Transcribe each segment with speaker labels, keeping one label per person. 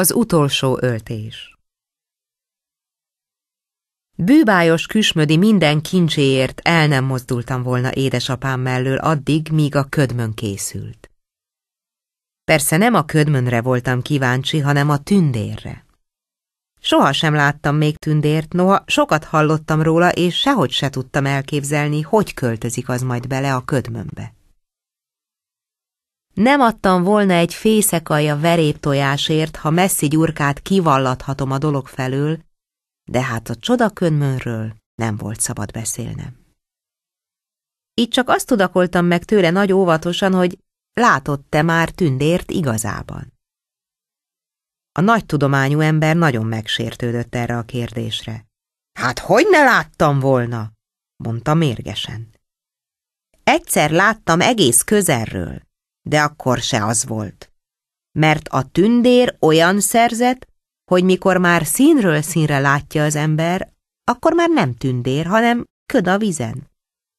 Speaker 1: Az utolsó öltés Bűbájos küsmödi minden kincséért el nem mozdultam volna édesapám mellől addig, míg a ködmön készült. Persze nem a ködmönre voltam kíváncsi, hanem a tündérre. Soha sem láttam még tündért, noha sokat hallottam róla, és sehogy se tudtam elképzelni, hogy költözik az majd bele a ködmönbe. Nem adtam volna egy fészekalja tojásért, ha messzi gyurkát kivallathatom a dolog felől, de hát a csodakönmönről nem volt szabad beszélnem. Így csak azt tudakoltam meg tőle nagy óvatosan, hogy látott-e már tündért igazában. A nagy tudományú ember nagyon megsértődött erre a kérdésre. Hát hogy ne láttam volna? mondta mérgesen. Egyszer láttam egész közelről de akkor se az volt. Mert a tündér olyan szerzet, hogy mikor már színről színre látja az ember, akkor már nem tündér, hanem köd a vizen.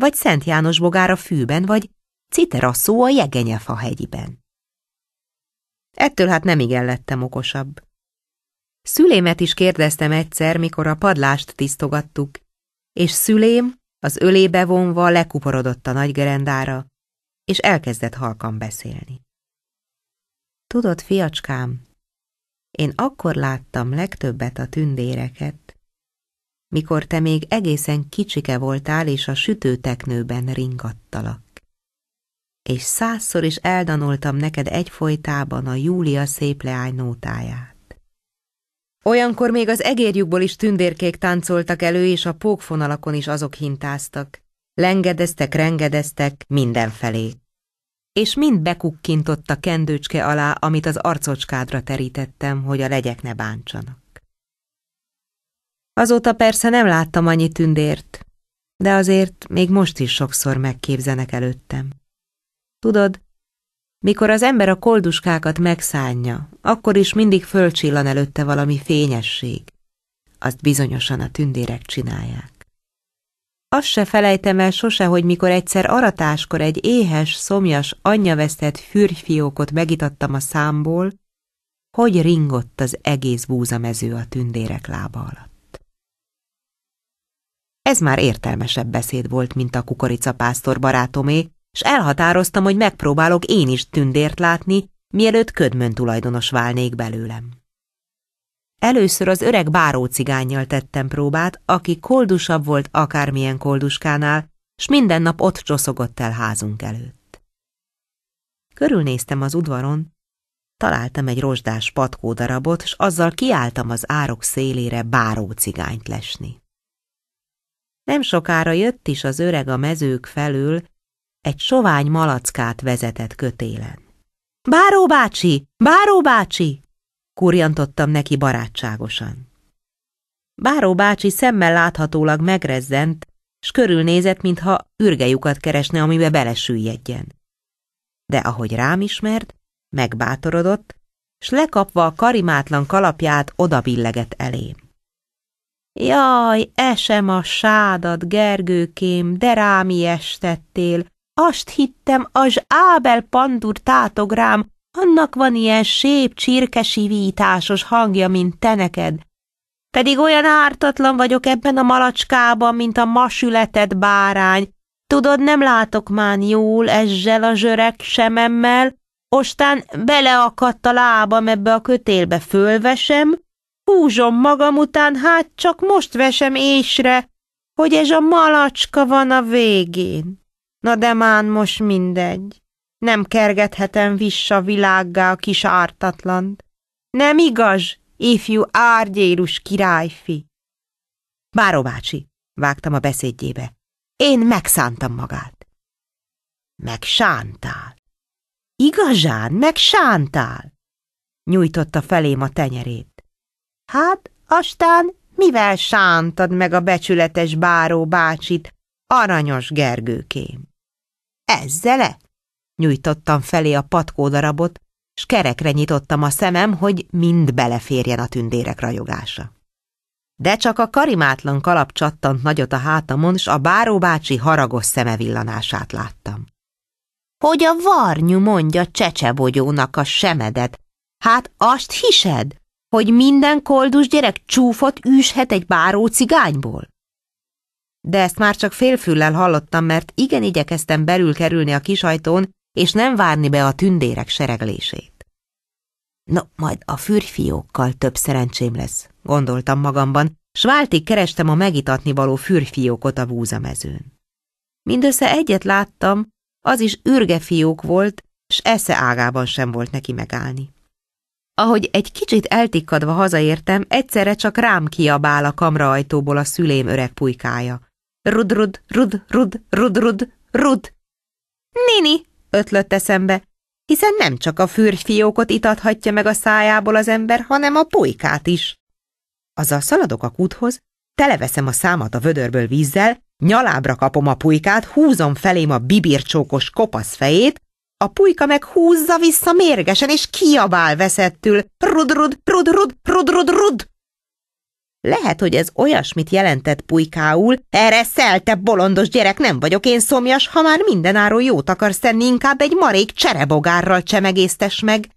Speaker 1: Vagy Szent János bogár a fűben, vagy szó a jegenyefa hegyiben. Ettől hát nem igen lettem okosabb. Szülémet is kérdeztem egyszer, mikor a padlást tisztogattuk, és szülém, az ölébe vonva lekuporodott a nagygerendára, és elkezdett halkan beszélni. Tudod, fiacskám, én akkor láttam legtöbbet a tündéreket, mikor te még egészen kicsike voltál, és a sütőteknőben ringattalak. És százszor is eldanoltam neked egyfolytában a Júlia szép leány nótáját. Olyankor még az egérjukból is tündérkék táncoltak elő, és a pókfonalakon is azok hintáztak, Lengedeztek, rengedeztek mindenfelé. És mind bekukkintott a kendőcske alá, amit az arcocskádra terítettem, hogy a legyek ne bántsanak. Azóta persze nem láttam annyi tündért, de azért még most is sokszor megképzenek előttem. Tudod, mikor az ember a kolduskákat megszánja, akkor is mindig fölcsillan előtte valami fényesség. Azt bizonyosan a tündérek csinálják. Azt se felejtem el sose, hogy mikor egyszer aratáskor egy éhes, szomjas, anyjavesztett fürgyfiókot megitattam a számból, hogy ringott az egész búzamező a tündérek lába alatt. Ez már értelmesebb beszéd volt, mint a kukoricapásztor barátomé, és elhatároztam, hogy megpróbálok én is tündért látni, mielőtt ködmön tulajdonos válnék belőlem. Először az öreg báró cigányjal tettem próbát, aki koldusabb volt akármilyen kolduskánál, s minden nap ott csoszogott el házunk előtt. Körülnéztem az udvaron, találtam egy rozsdás patkó darabot, s azzal kiálltam az árok szélére báró cigányt lesni. Nem sokára jött is az öreg a mezők felül, egy sovány malackát vezetett kötélen. Báró bácsi! Báró bácsi! kurjantottam neki barátságosan. Báró bácsi szemmel láthatólag megrezzent, s körülnézett, mintha ürgejukat keresne, amibe belesüllyedjen. De ahogy rám ismert, megbátorodott, s lekapva a karimátlan kalapját odabillegett elé. Jaj, esem a sádat, Gergőkém, de rám ijestettél, azt hittem, az Ábel pandur tátog rám, annak van ilyen sép, csirkesivításos hangja, mint te neked. Pedig olyan ártatlan vagyok ebben a malacskában, mint a masületett bárány. Tudod, nem látok már jól ezzel a zsörek sememmel, ostán beleakadt a lábam ebbe a kötélbe, fölvesem, húzom magam után, hát csak most vesem észre, hogy ez a malacska van a végén. Na de már most mindegy. Nem kergethetem vissza világgá a kis ártatlant. Nem igaz, ifjú árgyérus királyfi? Báró bácsi, vágtam a beszédjébe. Én megszántam magát. Megsántál. Igazán megsántál? Nyújtotta felém a tenyerét. Hát, aztán mivel sántad meg a becsületes báró bácsit, aranyos Gergőkém? Ezzel-e? Nyújtottam felé a patkó darabot, s kerekre nyitottam a szemem, hogy mind beleférjen a tündérek rajogása. De csak a karimátlan kalap csattant nagyot a hátamon, s a báró bácsi haragos szeme villanását láttam. Hogy a varnyú mondja csecsebogyónak a semedet, hát azt hised, hogy minden koldus gyerek csúfot űshet egy báró cigányból? De ezt már csak félfüllel hallottam, mert igen igyekeztem belül kerülni a kisajtón, és nem várni be a tündérek sereglését. Na, majd a fürfiókkal több szerencsém lesz, gondoltam magamban, s váltig kerestem a megitatni való fürfiókot a búzamezőn. Mindössze egyet láttam, az is fiók volt, s esze ágában sem volt neki megállni. Ahogy egy kicsit eltikkadva hazaértem, egyszerre csak rám kiabál a kamraajtóból a szülém öreg pulykája. Rud, rud, rud, rud, rud, rud, rud. Nini, ötlött eszembe, hiszen nem csak a fürgyfiókot itathatja meg a szájából az ember, hanem a pulykát is. Azzal szaladok a kuthoz, televeszem a számat a vödörből vízzel, nyalábra kapom a pulykát, húzom felém a bibircsókos kopasz fejét, a pulyka meg húzza vissza mérgesen, és kiabál veszettül. Rud, rud, rud, rud, rud, rud, rud. Lehet, hogy ez olyasmit jelentett pulykául, erre szelte bolondos gyerek nem vagyok én szomjas, ha már mindenáról jót akarsz tenni, inkább egy marék cserebogárral csemegésztes meg.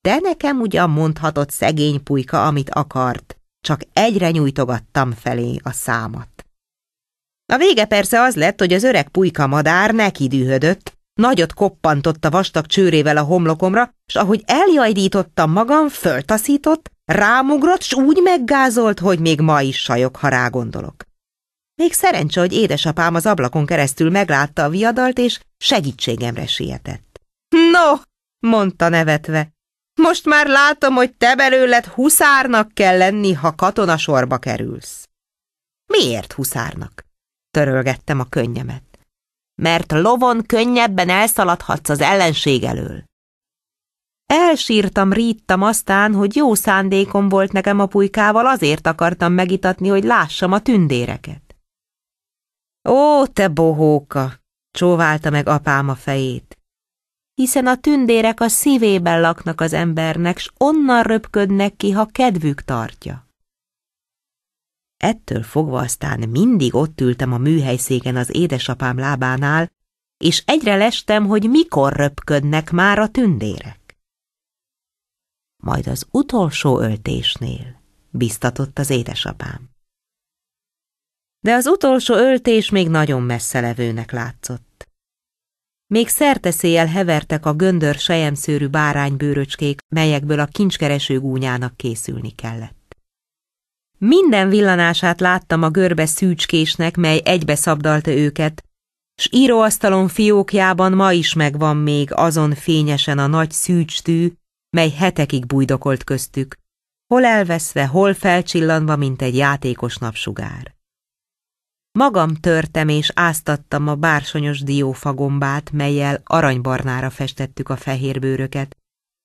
Speaker 1: De nekem ugyan mondhatott szegény pulyka, amit akart, csak egyre nyújtogattam felé a számat. A vége persze az lett, hogy az öreg pulyka madár neki dühödött, nagyot koppantott a vastag csőrével a homlokomra, és ahogy eljajdítottam magam, föltaszított, Rámugrott, s úgy meggázolt, hogy még ma is sajok ha gondolok. Még szerencse, hogy édesapám az ablakon keresztül meglátta a viadalt, és segítségemre sietett. No, mondta nevetve, most már látom, hogy te belőled huszárnak kell lenni, ha katonasorba kerülsz. Miért huszárnak? Törölgettem a könnyemet. Mert lovon könnyebben elszaladhatsz az ellenség elől. Elsírtam, ríttam aztán, hogy jó szándékom volt nekem a pulykával, azért akartam megitatni, hogy lássam a tündéreket. Ó, te bohóka! csóválta meg apám a fejét. Hiszen a tündérek a szívében laknak az embernek, s onnan röpködnek ki, ha kedvük tartja. Ettől fogva aztán mindig ott ültem a műhelyszéken az édesapám lábánál, és egyre lestem, hogy mikor röpködnek már a tündérek. Majd az utolsó öltésnél, biztatott az édesapám. De az utolsó öltés még nagyon messze levőnek látszott. Még szerteszéjel hevertek a göndör sejemszőrű báránybőröcskék, melyekből a kincskereső gúnyának készülni kellett. Minden villanását láttam a görbe szűcskésnek, mely egybe szabdalta őket, s íróasztalon fiókjában ma is megvan még azon fényesen a nagy szűcstű, mely hetekig bújdokolt köztük, hol elveszve, hol felcsillanva, mint egy játékos napsugár. Magam törtem és áztattam a bársonyos diófagombát, melyel aranybarnára festettük a fehérbőröket,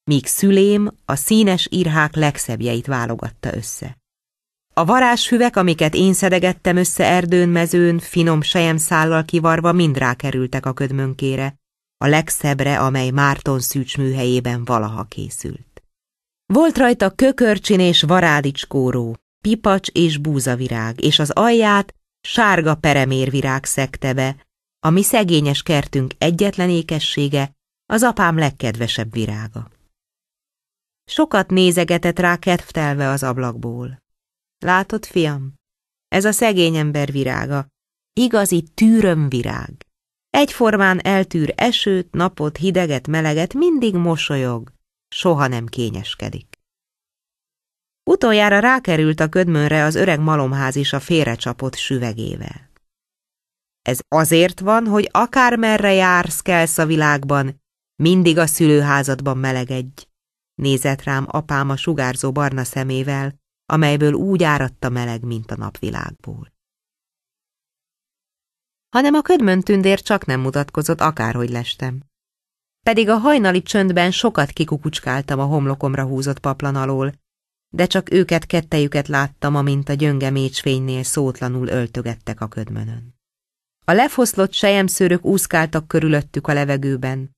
Speaker 1: míg szülém a színes írhák legszebbjeit válogatta össze. A varázshüvek, amiket én szedegettem össze erdőn mezőn, finom sejemszállal kivarva mind rákerültek a ködmönkére, a legszebbre, amely Márton Szűcs műhelyében valaha készült. Volt rajta kökörcsin és varádicskóró, pipacs és búzavirág, és az alját sárga peremérvirág szekte be, ami szegényes kertünk egyetlen ékessége, az apám legkedvesebb virága. Sokat nézegetett rá kedvtelve az ablakból. Látod, fiam, ez a szegény ember virága, igazi virág. Egyformán eltűr esőt, napot, hideget, meleget, mindig mosolyog, soha nem kényeskedik. Utoljára rákerült a ködmönre az öreg malomház is a félrecsapott süvegével. Ez azért van, hogy akármerre jársz, kelsz a világban, mindig a szülőházadban melegedj. Nézett rám apám a sugárzó barna szemével, amelyből úgy áradta meleg, mint a napvilágból hanem a ködmön tündér csak nem mutatkozott, akárhogy lestem. Pedig a hajnali csöndben sokat kikukucskáltam a homlokomra húzott paplan alól, de csak őket kettejüket láttam, amint a gyönge mécsfénynél szótlanul öltögettek a ködmönön. A lefoszlott sejemszőrök úszkáltak körülöttük a levegőben,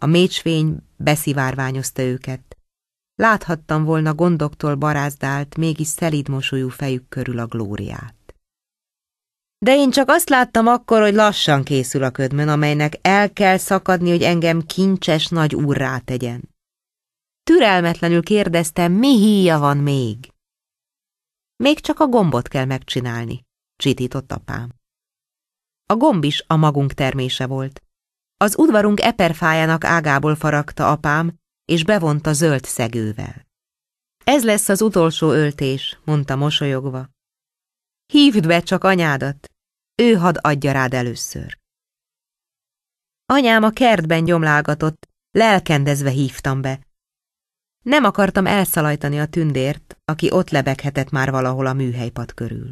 Speaker 1: a mécsfény beszivárványozta őket. Láthattam volna gondoktól barázdált, mégis szelíd mosolyú fejük körül a glóriát. De én csak azt láttam akkor, hogy lassan készül a ködmön, amelynek el kell szakadni, hogy engem kincses nagy úrrá tegyen. Türelmetlenül kérdeztem, mi híja van még? Még csak a gombot kell megcsinálni, csitított apám. A gomb is a magunk termése volt. Az udvarunk eperfájának ágából faragta apám, és bevonta zöld szegővel. Ez lesz az utolsó öltés, mondta mosolyogva. Hívd be csak anyádat, ő had adja rád először. Anyám a kertben gyomlálgatott, lelkendezve hívtam be. Nem akartam elszalajtani a tündért, aki ott lebeghetett már valahol a műhelypad körül.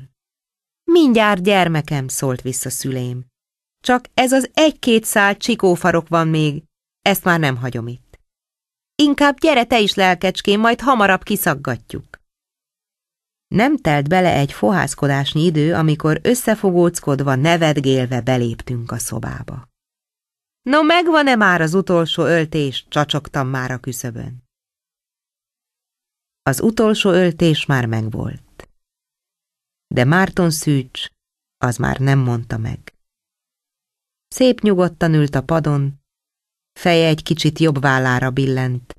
Speaker 1: Mindjárt gyermekem, szólt vissza szülém. Csak ez az egy-két szál csikófarok van még, ezt már nem hagyom itt. Inkább gyere te is lelkecském, majd hamarabb kiszaggatjuk. Nem telt bele egy fohászkodásnyi idő, amikor összefogóckodva, nevetgélve beléptünk a szobába. No, megvan-e már az utolsó öltés? Csacsogtam már a küszöbön. Az utolsó öltés már megvolt. De Márton szűcs, az már nem mondta meg. Szép nyugodtan ült a padon, feje egy kicsit jobb vállára billent,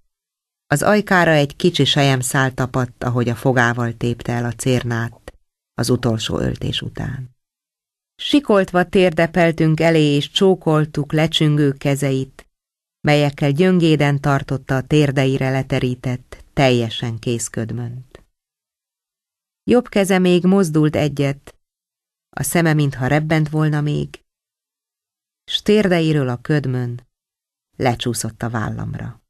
Speaker 1: az ajkára egy kicsi sejem szál tapadt, ahogy a fogával tépte el a cérnát az utolsó öltés után. Sikoltva térdepeltünk elé, és csókoltuk lecsüngő kezeit, melyekkel gyöngéden tartotta a térdeire leterített, teljesen készködmönt. Jobb keze még mozdult egyet, a szeme mintha rebbent volna még, s térdeiről a ködmön lecsúszott a vállamra.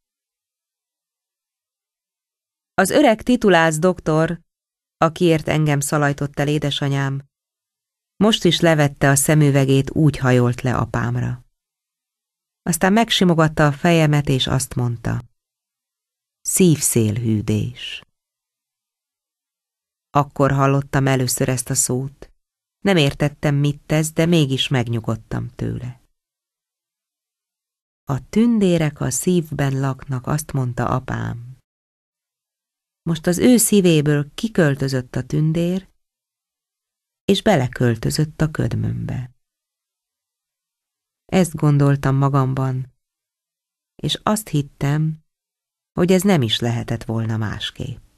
Speaker 1: Az öreg titulász doktor, akiért engem szalajtott el édesanyám, most is levette a szemüvegét, úgy hajolt le apámra. Aztán megsimogatta a fejemet, és azt mondta. Szívszélhűdés. Akkor hallottam először ezt a szót. Nem értettem, mit tesz, de mégis megnyugodtam tőle. A tündérek a szívben laknak, azt mondta apám. Most az ő szívéből kiköltözött a tündér, és beleköltözött a ködmömbe. Ezt gondoltam magamban, és azt hittem, hogy ez nem is lehetett volna másképp.